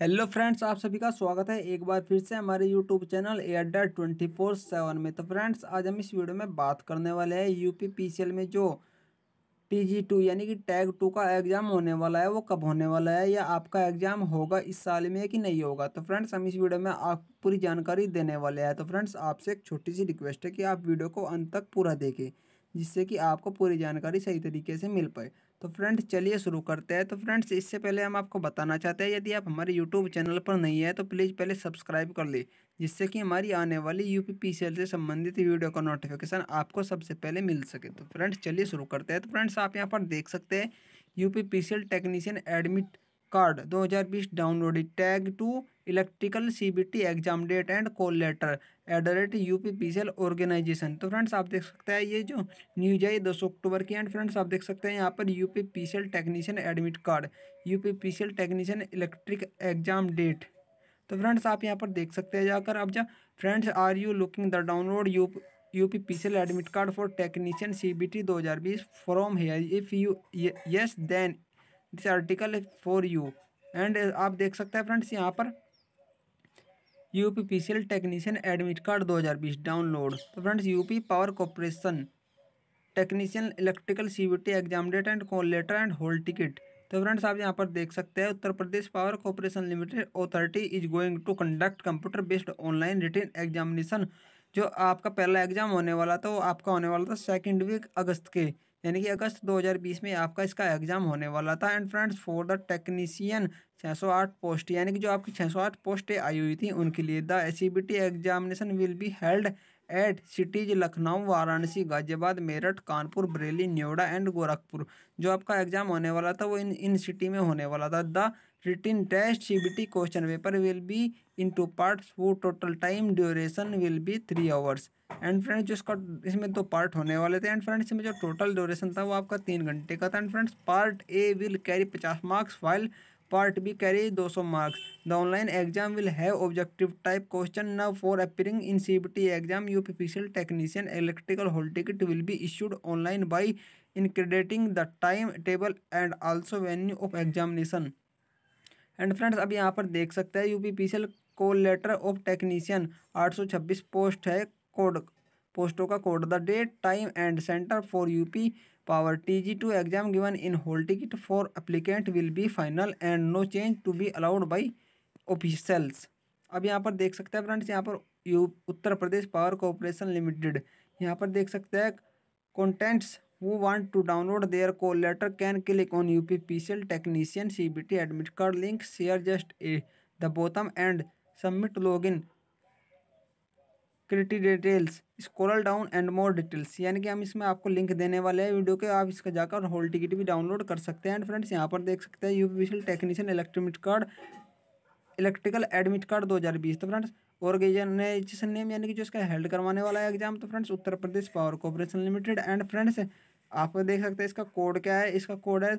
hello friends आप सभी का स्वागत है एक बार फिर से हमारे यूट्यूब चैनल एयर एयरडा ट्वेंटी फोर सेवन में तो फ्रेंड्स आज हम इस वीडियो में बात करने वाले हैं यूपी पीसीएल में जो टीजी टू यानी कि टैग टू का एग्ज़ाम होने वाला है वो कब होने वाला है या आपका एग्ज़ाम होगा इस साल में कि नहीं होगा तो फ्रेंड्स हम इस वीडियो में आप पूरी जानकारी देने वाले हैं तो फ्रेंड्स आपसे एक छोटी सी रिक्वेस्ट है कि आप वीडियो को अंत तक पूरा देखें जिससे कि आपको पूरी जानकारी सही तरीके से मिल पाए तो फ्रेंड्स चलिए शुरू करते हैं तो फ्रेंड्स इससे पहले हम आपको बताना चाहते हैं यदि आप हमारे यूट्यूब चैनल पर नहीं है तो प्लीज़ पहले सब्सक्राइब कर ले जिससे कि हमारी आने वाली यू पी से संबंधित वीडियो का नोटिफिकेशन आपको सबसे पहले मिल सके तो फ्रेंड्स चलिए शुरू करते हैं तो फ्रेंड्स आप यहाँ पर देख सकते हैं U technician admit card 2020 download tag to electrical CBT exam date and call letter at the rate U P P C L organisation तो फ्रेंड्स आप देख सकते हैं ये जो न्यूज है ये दस अक्टूबर की एंड फ्रेंड्स आप देख सकते हैं यहाँ पर U P P C L technician admit card U P P C L technician electric exam date तो फ्रेंड्स आप यहाँ पर देख सकते हैं जाकर अब जा friends are you looking the download U U P P C L admit card for technician C B T दो हज़ार बीस from here if you yes then this article for you and आप देख सकते हैं फ्रेंड्स यहाँ पर U P P C L technician admit card दो हज़ार बीस डाउनलोड तो friends UP power corporation technician electrical C B T exam date and call letter and hall ticket तो फ्रेंड्स आप यहाँ पर देख सकते हैं Uttar Pradesh power corporation limited authority is going to conduct computer based online written examination जो आपका पहला एग्जाम होने वाला था वो आपका होने वाला था सेकेंड वीक अगस्त के यानी कि अगस्त 2020 में आपका इसका एग्ज़ाम होने वाला था and friends for the technician 608 post यानी कि जो आपकी 608 पोस्टें आई हुई थी उनके लिए द एस examination will be held at cities Lucknow Varanasi Ghaziabad Meerut Kanpur Bareilly Noida and Gorakhpur जो आपका एग्ज़ाम होने वाला था वो इन इन सिटी में होने वाला था the C B T question paper will be in two parts वो total time duration will be three hours and friends जो इसका इसमें दो पार्ट होने वाले थे एंड फ्रेंड्स इसमें जो टोटल ड्यूरेशन था वो आपका तीन घंटे का था and friends part A will carry पचास marks while part B carry दो सौ marks the online exam will have objective type question now for appearing in T exam U PPCL technician electrical hall ticket will be issued online by indicating the time table and also venue of examination and friends अब यहाँ पर देख सकते हैं U P P C L को letter of technician आठ सौ छब्बीस पोस्ट है कोड पोस्टों का code the date time and centre for UP power T G two exam given in hall ticket for applicant will be final and no change to be allowed by officials अब यहाँ पर देख सकते हैं friends यहाँ पर U Uttar Pradesh power corporation limited यहाँ पर देख सकते हैं contents to download their letter can click on U P P can technician C B T admit card link share just a the button and submit log in क्रिटी details scroll down and more details यानी कि हम इसमें आपको link देने वाले हैं video के आप इसका जाकर होल टिकट भी डाउनलोड कर सकते हैं एंड फ्रेंड्स यहाँ पर देख सकते हैं U P UPPCL technician electronic card electrical admit card दो हज़ार बीस तो फ्रेंड्स ऑर्गेजन ऑर्गेनाइजेशन नेम यानी कि जो इसका हेल्ड करवाने वाला है एग्जाम तो friends Uttar Pradesh power corporation limited and friends आप देख सकते हैं इसका कोड क्या है इसका कोड है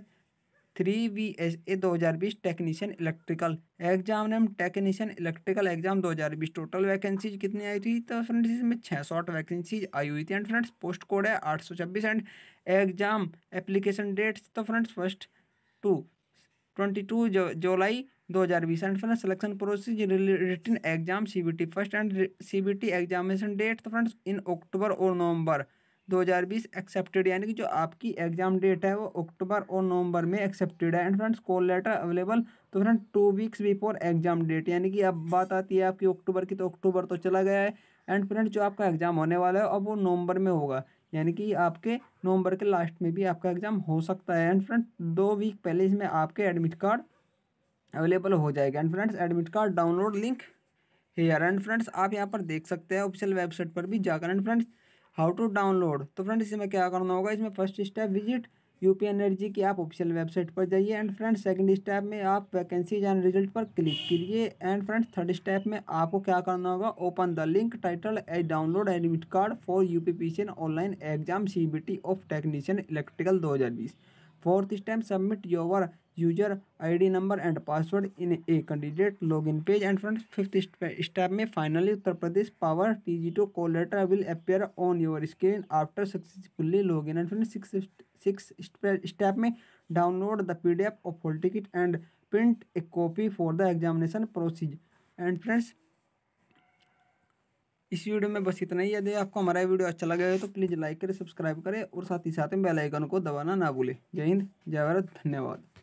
थ्री बी एस ए दो हज़ार बीस technician electrical exam name technician electrical exam दो हज़ार बीस टोटल वैकेंसीज कितनी आई थी तो फ्रेंड्स इसमें छः आठ वैकेंसीज आई हुई थी एंड फ्रेंड्स पोस्ट कोड है आठ सौ छब्बीस एंड एग्जाम एप्लीकेशन डेट्स तो friends first two twenty two जुलाई दो हज़ार बीस and friend selection process written exam C B T first and C B T examination date तो फ्रेंड्स इन अक्टूबर और नवंबर 2020 एक्सेप्टेड यानी कि जो आपकी एग्जाम डेट है वो अक्टूबर और नवंबर में एक्सेप्टेड है and friends call letter available तो friend two weeks before exam date यानी कि अब बात आती है आपकी अक्टूबर की तो अक्टूबर तो चला गया है एंड फ्रेंड जो आपका एग्जाम होने वाला है अब वो नवंबर में होगा यानी कि आपके नवंबर के लास्ट में भी आपका एग्ज़ाम हो सकता है एंड फ्रेंड्स दो वीक पहले इसमें आपके एडमिट कार्ड अवेलेबल हो जाएगा and friends admit card download link here and friends आप यहाँ पर देख सकते हैं ऑफिशियल वेबसाइट पर भी जाकर and friends how to download तो फ्रेंड्स इसमें क्या करना होगा इसमें first step visit UP energy की आप ऑफिशियल वेबसाइट पर जाइए एंड फ्रेंड्स सेकंड स्टेप में आप वैकेंसी एंड रिजल्ट पर क्लिक करिए एंड फ्रेंड्स थर्ड स्टेप में आपको क्या करना होगा open the link title a download admit card for U P online exam C of technician electrical दो fourth step submit your user ID number and password in a candidate login page and friends fifth step में finally Uttar Pradesh power डिजिटो call letter will appear on your screen after successfully in and friends six step में download the P D F of hall ticket and print a copy for the examination process and friends इस video में बस इतना ही यदि आपको हमारा video अच्छा लगे तो प्लीज़ लाइक करें सब्सक्राइब करें और साथ ही साथ में बेल आइकन को दबाना ना भूलें जय हिंद जय भारत धन्यवाद